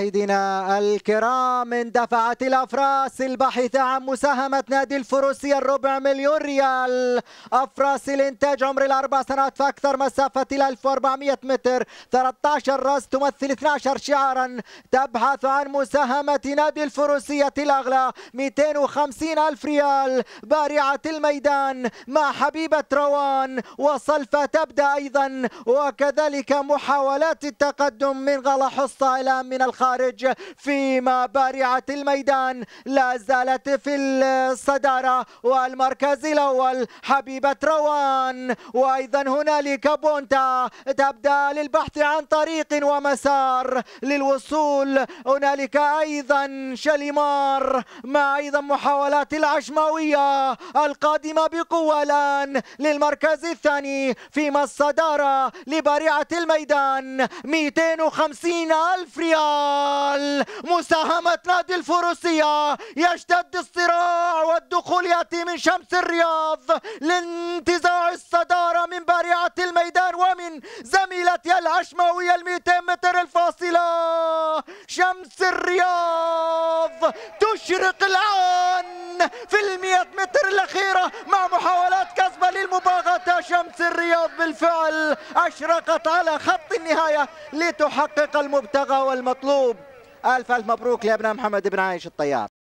مشاهدينا الكرام اندفعت الافراس الباحثه عن مساهمه نادي الفروسيه الربع مليون ريال افراس الانتاج عمر الاربع سنوات فاكثر مسافه الى 1400 متر 13 راس تمثل 12 شعارا تبحث عن مساهمه نادي الفروسيه الاغلى 250 الف ريال بارعه الميدان مع حبيبه روان وصلفه تبدا ايضا وكذلك محاولات التقدم من غلا حصه الى من الخارج الخارج فيما بارعة الميدان لا زالت في الصدارة والمركز الأول حبيبة روان وأيضا هنالك بونتا تبدأ للبحث عن طريق ومسار للوصول هنالك أيضا شليمار مع أيضا محاولات العشماوية القادمة بقوة الآن للمركز الثاني فيما الصدارة لبارعة الميدان 250 ألف ريال الأبطال مساهمة نادي الفروسية يشتد الصراع والدخول يأتي من شمس الرياض لانتزاع الصدارة من بارعة الميدان ومن زميلتي العشماوية ال 200 متر الفاصلة شمس الرياض تشرق الآن في ال 100 متر الأخيرة مع محاولة الرياض بالفعل أشرقت على خط النهاية لتحقق المبتغى والمطلوب ألف ألف مبروك لأبناء محمد بن عايش الطيار